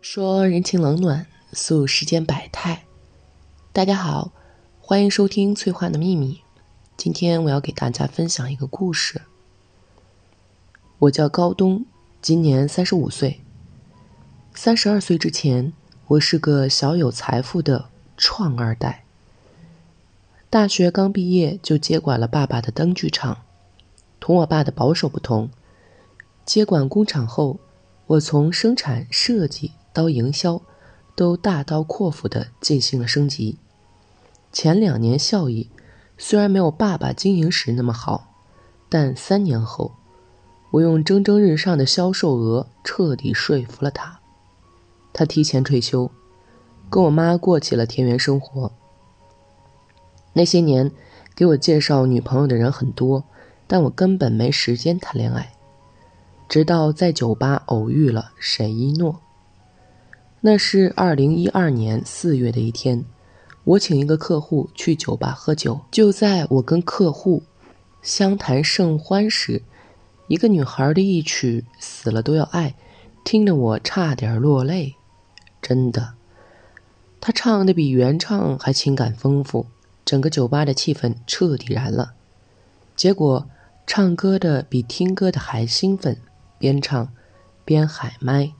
说人情冷暖，诉世间百态。大家好，欢迎收听《翠花的秘密》。今天我要给大家分享一个故事。我叫高东，今年三十五岁。三十二岁之前，我是个小有财富的创二代。大学刚毕业就接管了爸爸的灯具厂。同我爸的保守不同，接管工厂后，我从生产设计。刀营销，都大刀阔斧的进行了升级。前两年效益虽然没有爸爸经营时那么好，但三年后，我用蒸蒸日上的销售额彻底说服了他。他提前退休，跟我妈过起了田园生活。那些年，给我介绍女朋友的人很多，但我根本没时间谈恋爱。直到在酒吧偶遇了沈一诺。那是二零一二年四月的一天，我请一个客户去酒吧喝酒。就在我跟客户相谈甚欢时，一个女孩的一曲《死了都要爱》，听得我差点落泪。真的，她唱的比原唱还情感丰富，整个酒吧的气氛彻底燃了。结果，唱歌的比听歌的还兴奋，边唱边喊麦。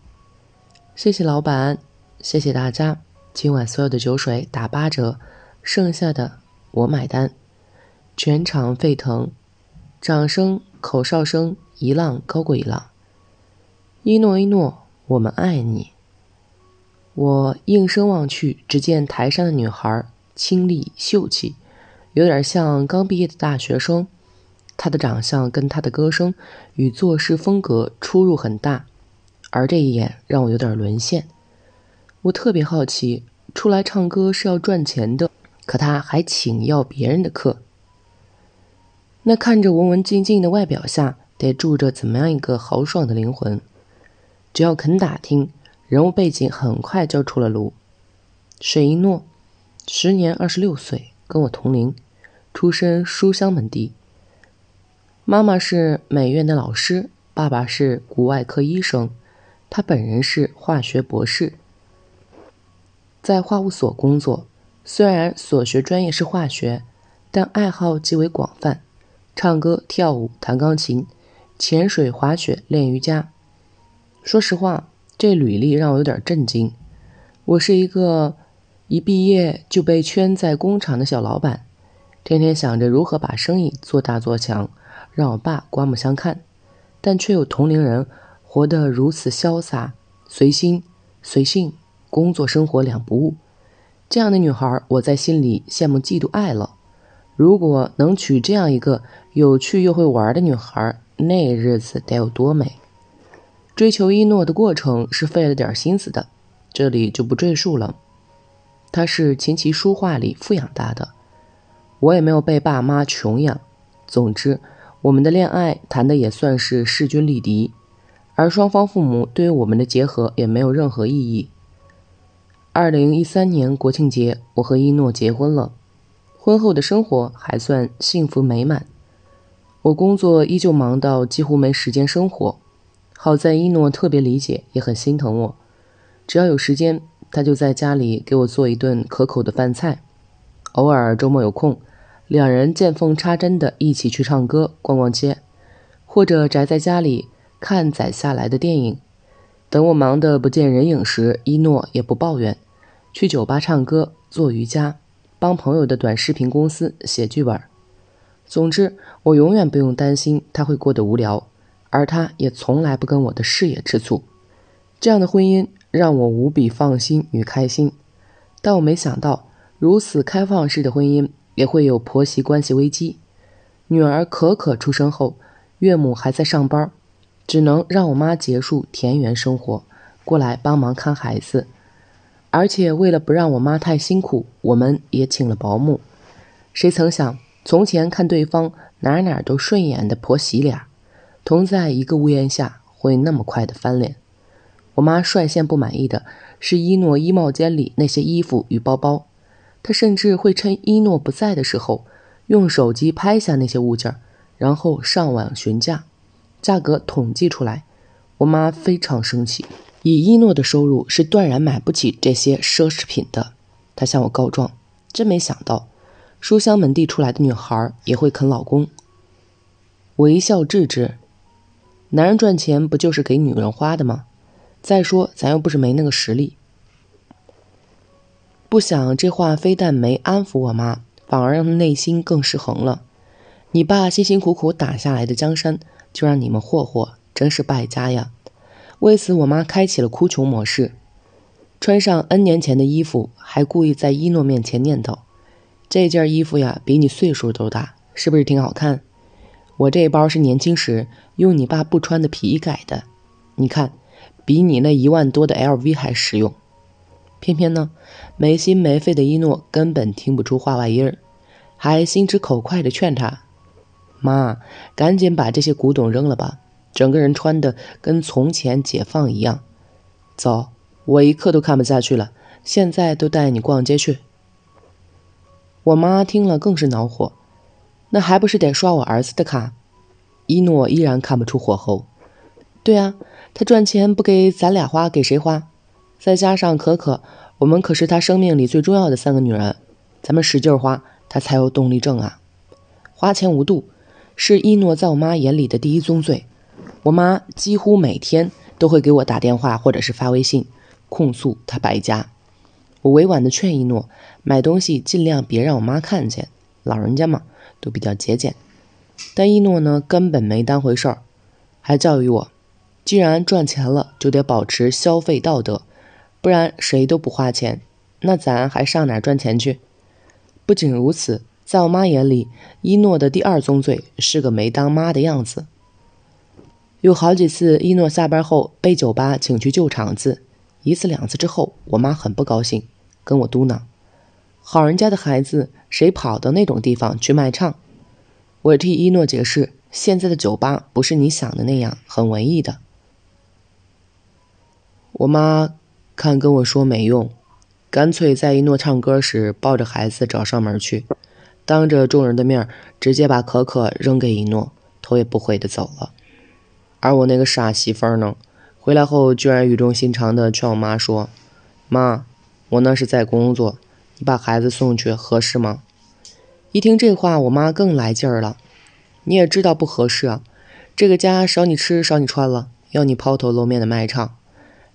谢谢老板，谢谢大家。今晚所有的酒水打八折，剩下的我买单。全场沸腾，掌声、口哨声一浪高过一浪。一诺一诺，我们爱你。我应声望去，只见台上的女孩清丽秀气，有点像刚毕业的大学生。她的长相跟她的歌声与做事风格出入很大。而这一眼让我有点沦陷。我特别好奇，出来唱歌是要赚钱的，可他还请要别人的客。那看着文文静静的外表下，得住着怎么样一个豪爽的灵魂？只要肯打听，人物背景很快就出了炉。水一诺，时年二十六岁，跟我同龄，出身书香门第，妈妈是美院的老师，爸爸是骨外科医生。他本人是化学博士，在化物所工作。虽然所学专业是化学，但爱好极为广泛，唱歌、跳舞、弹钢琴、潜水、滑雪、练瑜伽。说实话，这履历让我有点震惊。我是一个一毕业就被圈在工厂的小老板，天天想着如何把生意做大做强，让我爸刮目相看，但却有同龄人。活得如此潇洒、随心、随性，工作生活两不误，这样的女孩，我在心里羡慕、嫉妒、爱了。如果能娶这样一个有趣又会玩的女孩，那日子得有多美！追求一诺的过程是费了点心思的，这里就不赘述了。她是琴棋书画里富养大的，我也没有被爸妈穷养。总之，我们的恋爱谈的也算是势均力敌。而双方父母对于我们的结合也没有任何异议。二零一三年国庆节，我和一诺结婚了。婚后的生活还算幸福美满。我工作依旧忙到几乎没时间生活，好在一诺特别理解，也很心疼我。只要有时间，他就在家里给我做一顿可口的饭菜。偶尔周末有空，两人见缝插针的一起去唱歌、逛逛街，或者宅在家里。看载下来的电影，等我忙得不见人影时，一诺也不抱怨，去酒吧唱歌、做瑜伽、帮朋友的短视频公司写剧本。总之，我永远不用担心他会过得无聊，而他也从来不跟我的事业吃醋。这样的婚姻让我无比放心与开心。但我没想到，如此开放式的婚姻也会有婆媳关系危机。女儿可可出生后，岳母还在上班。只能让我妈结束田园生活，过来帮忙看孩子。而且为了不让我妈太辛苦，我们也请了保姆。谁曾想，从前看对方哪哪都顺眼的婆媳俩，同在一个屋檐下，会那么快的翻脸。我妈率先不满意的是一诺衣帽间里那些衣服与包包，她甚至会趁一诺不在的时候，用手机拍下那些物件，然后上网询价。价格统计出来，我妈非常生气。以一诺的收入，是断然买不起这些奢侈品的。她向我告状，真没想到，书香门第出来的女孩也会啃老公。我一笑置之，男人赚钱不就是给女人花的吗？再说，咱又不是没那个实力。不想这话非但没安抚我妈，反而让她内心更失衡了。你爸辛辛苦苦打下来的江山，就让你们霍霍，真是败家呀！为此，我妈开启了哭穷模式，穿上 N 年前的衣服，还故意在一诺面前念叨：“这件衣服呀，比你岁数都大，是不是挺好看？我这包是年轻时用你爸不穿的皮改的，你看，比你那一万多的 LV 还实用。”偏偏呢，没心没肺的一诺根本听不出话外音儿，还心直口快地劝他。妈，赶紧把这些古董扔了吧！整个人穿的跟从前解放一样。走，我一刻都看不下去了。现在都带你逛街去。我妈听了更是恼火，那还不是得刷我儿子的卡？一诺依然看不出火候。对啊，他赚钱不给咱俩花，给谁花？再加上可可，我们可是他生命里最重要的三个女人。咱们使劲花，他才有动力挣啊！花钱无度。是一诺在我妈眼里的第一宗罪，我妈几乎每天都会给我打电话或者是发微信，控诉她白家。我委婉的劝一诺，买东西尽量别让我妈看见，老人家嘛，都比较节俭。但一诺呢，根本没当回事儿，还教育我，既然赚钱了，就得保持消费道德，不然谁都不花钱，那咱还上哪赚钱去？不仅如此。在我妈眼里，一诺的第二宗罪是个没当妈的样子。有好几次，一诺下班后被酒吧请去救场子，一次两次之后，我妈很不高兴，跟我嘟囔：“好人家的孩子，谁跑到那种地方去卖唱？”我替一诺解释：“现在的酒吧不是你想的那样，很文艺的。”我妈看跟我说没用，干脆在一诺唱歌时抱着孩子找上门去。当着众人的面直接把可可扔给一诺，头也不回的走了。而我那个傻媳妇儿呢，回来后居然语重心长的劝我妈说：“妈，我那是在工作，你把孩子送去合适吗？”一听这话，我妈更来劲儿了：“你也知道不合适，啊，这个家少你吃少你穿了，要你抛头露面的卖唱。”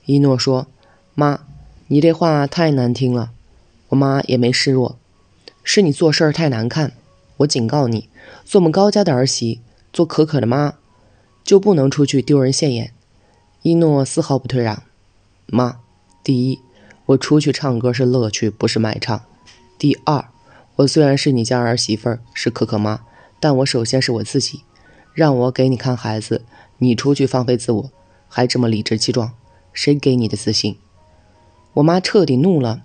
一诺说：“妈，你这话太难听了。”我妈也没示弱。是你做事儿太难看，我警告你，做我们高家的儿媳，做可可的妈，就不能出去丢人现眼。一诺丝毫不退让，妈，第一，我出去唱歌是乐趣，不是卖唱；第二，我虽然是你家儿媳妇，是可可妈，但我首先是我自己。让我给你看孩子，你出去放飞自我，还这么理直气壮，谁给你的自信？我妈彻底怒了，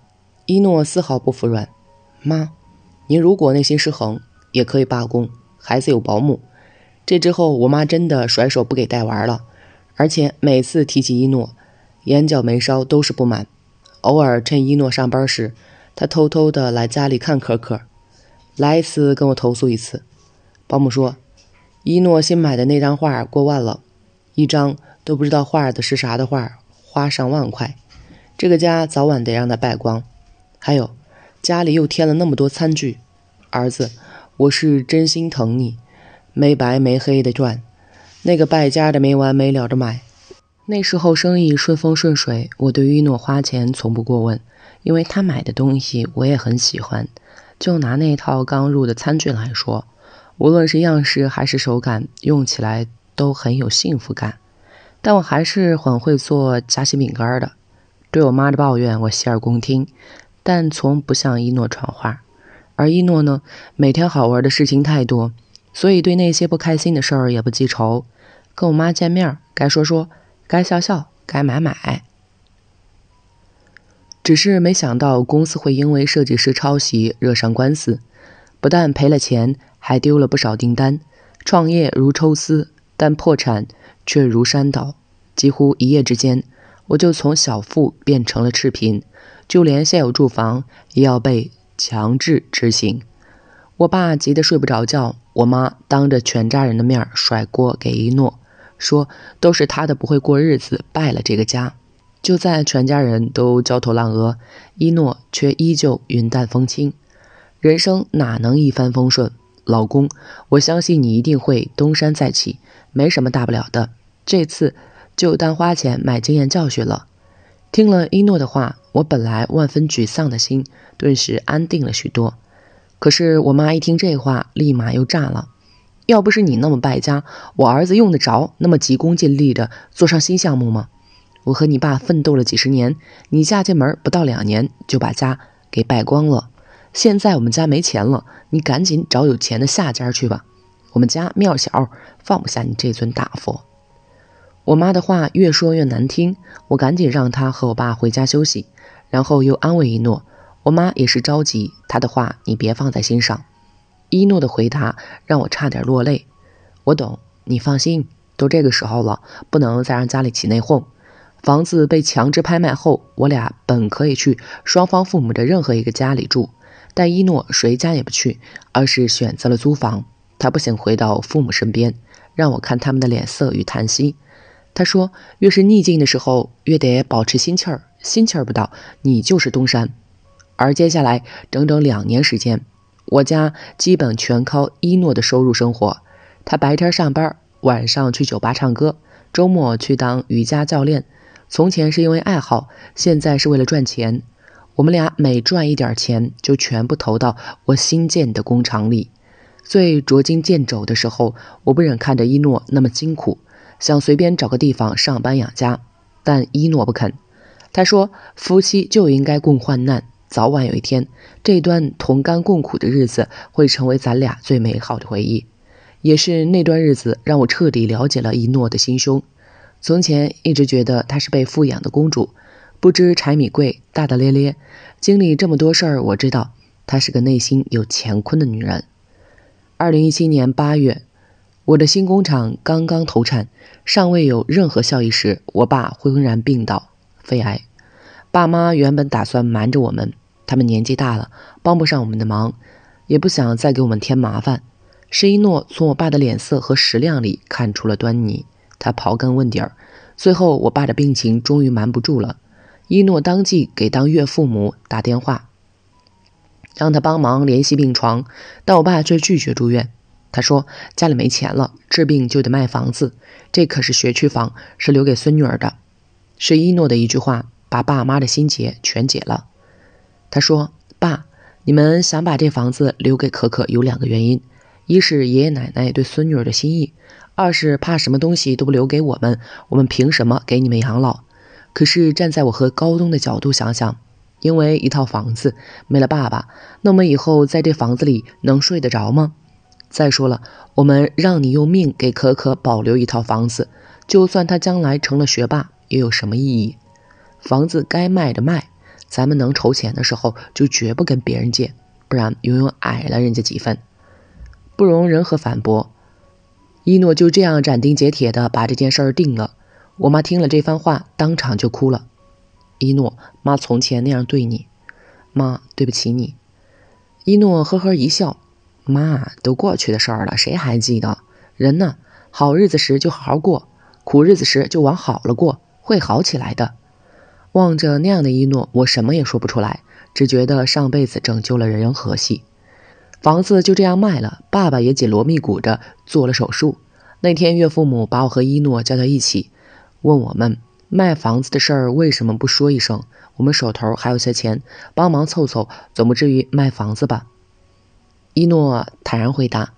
一诺丝毫不服软，妈。您如果内心失衡，也可以罢工。孩子有保姆，这之后我妈真的甩手不给带娃了。而且每次提起一诺，眼角眉梢都是不满。偶尔趁一诺上班时，她偷偷的来家里看可可，来一次跟我投诉一次。保姆说，一诺新买的那张画过万了，一张都不知道画的是啥的画，花上万块，这个家早晚得让他败光。还有。家里又添了那么多餐具，儿子，我是真心疼你，没白没黑的赚，那个败家的没完没了的买。那时候生意顺风顺水，我对一诺花钱从不过问，因为他买的东西我也很喜欢。就拿那套刚入的餐具来说，无论是样式还是手感，用起来都很有幸福感。但我还是很会做夹心饼干的，对我妈的抱怨我洗耳恭听。但从不向一诺传话，而一诺呢，每天好玩的事情太多，所以对那些不开心的事儿也不记仇。跟我妈见面，该说说，该笑笑，该买买。只是没想到公司会因为设计师抄袭惹上官司，不但赔了钱，还丢了不少订单。创业如抽丝，但破产却如山倒，几乎一夜之间，我就从小富变成了赤贫。就连现有住房也要被强制执行，我爸急得睡不着觉，我妈当着全家人的面甩锅给一诺，说都是他的不会过日子败了这个家。就在全家人都焦头烂额，一诺却依旧云淡风轻。人生哪能一帆风顺，老公，我相信你一定会东山再起，没什么大不了的，这次就当花钱买经验教训了。听了一诺的话，我本来万分沮丧的心顿时安定了许多。可是我妈一听这话，立马又炸了：“要不是你那么败家，我儿子用得着那么急功近利的做上新项目吗？我和你爸奋斗了几十年，你嫁进门不到两年就把家给败光了。现在我们家没钱了，你赶紧找有钱的下家去吧。我们家庙小放不下你这尊大佛。”我妈的话越说越难听，我赶紧让她和我爸回家休息，然后又安慰一诺。我妈也是着急，她的话你别放在心上。一诺的回答让我差点落泪。我懂，你放心，都这个时候了，不能再让家里起内讧。房子被强制拍卖后，我俩本可以去双方父母的任何一个家里住，但一诺谁家也不去，而是选择了租房。他不想回到父母身边，让我看他们的脸色与叹息。他说：“越是逆境的时候，越得保持心气儿，心气儿不到，你就是东山。”而接下来整整两年时间，我家基本全靠一诺的收入生活。他白天上班，晚上去酒吧唱歌，周末去当瑜伽教练。从前是因为爱好，现在是为了赚钱。我们俩每赚一点钱，就全部投到我新建的工厂里。最捉襟见肘的时候，我不忍看着一诺那么辛苦。想随便找个地方上班养家，但一诺不肯。他说：“夫妻就应该共患难，早晚有一天，这段同甘共苦的日子会成为咱俩最美好的回忆。也是那段日子让我彻底了解了一诺的心胸。从前一直觉得她是被富养的公主，不知柴米贵，大大咧咧。经历这么多事儿，我知道她是个内心有乾坤的女人。”二零一七年八月。我的新工厂刚刚投产，尚未有任何效益时，我爸忽然病倒，肺癌。爸妈原本打算瞒着我们，他们年纪大了，帮不上我们的忙，也不想再给我们添麻烦。施一诺从我爸的脸色和食量里看出了端倪，他刨根问底儿，最后我爸的病情终于瞒不住了。一诺当即给当岳父母打电话，让他帮忙联系病床，但我爸却拒绝住院。他说：“家里没钱了，治病就得卖房子。这可是学区房，是留给孙女儿的。”是伊诺的一句话，把爸妈的心结全解了。他说：“爸，你们想把这房子留给可可，有两个原因：一是爷爷奶奶对孙女儿的心意；二是怕什么东西都不留给我们，我们凭什么给你们养老？可是站在我和高东的角度想想，因为一套房子没了，爸爸，那我们以后在这房子里能睡得着吗？”再说了，我们让你用命给可可保留一套房子，就算他将来成了学霸，又有什么意义？房子该卖的卖，咱们能筹钱的时候，就绝不跟别人借，不然永远矮了人家几分，不容任何反驳。一诺就这样斩钉截铁的把这件事儿定了。我妈听了这番话，当场就哭了。一诺，妈从前那样对你，妈对不起你。一诺呵呵一笑。妈，都过去的事儿了，谁还记得？人呢？好日子时就好好过，苦日子时就往好了过，会好起来的。望着那样的一诺，我什么也说不出来，只觉得上辈子拯救了人和气。房子就这样卖了，爸爸也紧锣密鼓着做了手术。那天岳父母把我和一诺叫到一起，问我们卖房子的事儿为什么不说一声？我们手头还有些钱，帮忙凑凑，总不至于卖房子吧？一诺坦然回答：“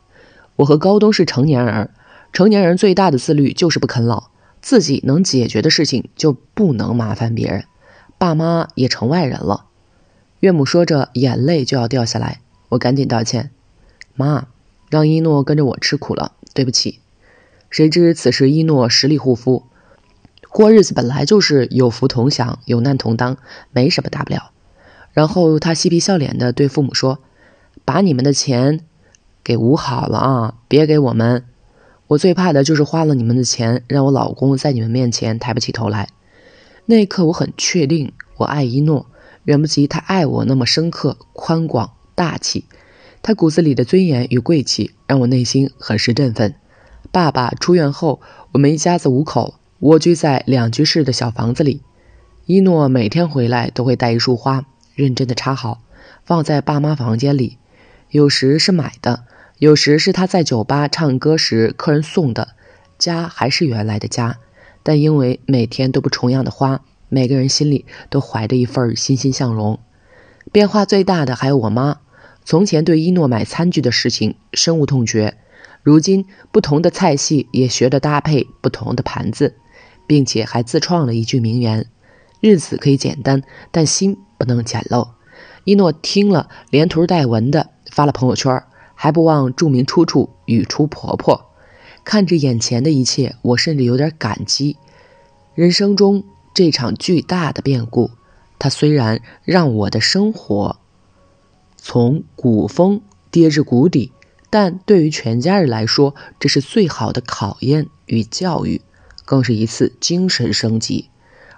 我和高东是成年人，成年人最大的自律就是不啃老，自己能解决的事情就不能麻烦别人，爸妈也成外人了。”岳母说着眼泪就要掉下来，我赶紧道歉：“妈，让一诺跟着我吃苦了，对不起。”谁知此时一诺实力护肤，过日子本来就是有福同享，有难同当，没什么大不了。然后他嬉皮笑脸地对父母说。把你们的钱给捂好了啊！别给我们，我最怕的就是花了你们的钱，让我老公在你们面前抬不起头来。那一刻，我很确定，我爱一诺远不及他爱我那么深刻、宽广、大气。他骨子里的尊严与贵气，让我内心很是振奋。爸爸出院后，我们一家子五口蜗居在两居室的小房子里。一诺每天回来都会带一束花，认真的插好，放在爸妈房间里。有时是买的，有时是他在酒吧唱歌时客人送的。家还是原来的家，但因为每天都不重样的花，每个人心里都怀着一份欣欣向荣。变化最大的还有我妈，从前对一诺买餐具的事情深恶痛绝，如今不同的菜系也学着搭配不同的盘子，并且还自创了一句名言：“日子可以简单，但心不能简陋。”一诺听了，连图带文的。发了朋友圈，还不忘注明出处，语出婆婆。看着眼前的一切，我甚至有点感激。人生中这场巨大的变故，它虽然让我的生活从谷峰跌至谷底，但对于全家人来说，这是最好的考验与教育，更是一次精神升级。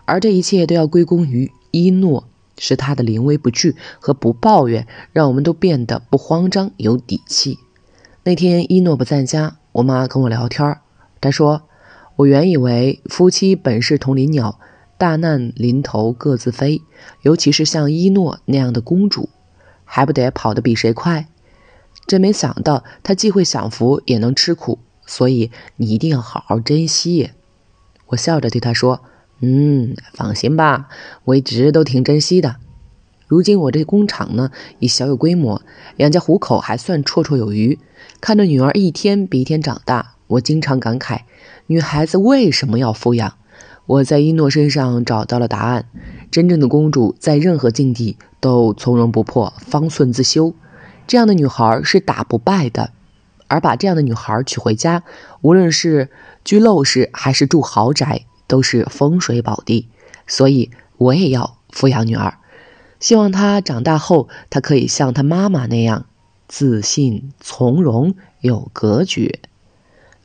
而这一切都要归功于一诺。是他的临危不惧和不抱怨，让我们都变得不慌张、有底气。那天一诺不在家，我妈跟我聊天她说：“我原以为夫妻本是同林鸟，大难临头各自飞，尤其是像一诺那样的公主，还不得跑得比谁快？真没想到她既会享福，也能吃苦，所以你一定要好好珍惜。”我笑着对她说。嗯，放心吧，我一直都挺珍惜的。如今我这工厂呢，已小有规模，养家糊口还算绰绰有余。看着女儿一天比一天长大，我经常感慨：女孩子为什么要富养？我在一诺身上找到了答案。真正的公主在任何境地都从容不迫，方寸自修，这样的女孩是打不败的。而把这样的女孩娶回家，无论是居陋室还是住豪宅。都是风水宝地，所以我也要抚养女儿，希望她长大后，她可以像她妈妈那样自信、从容、有格局。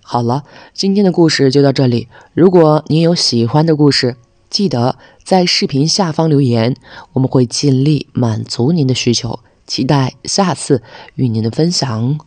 好了，今天的故事就到这里。如果您有喜欢的故事，记得在视频下方留言，我们会尽力满足您的需求。期待下次与您的分享。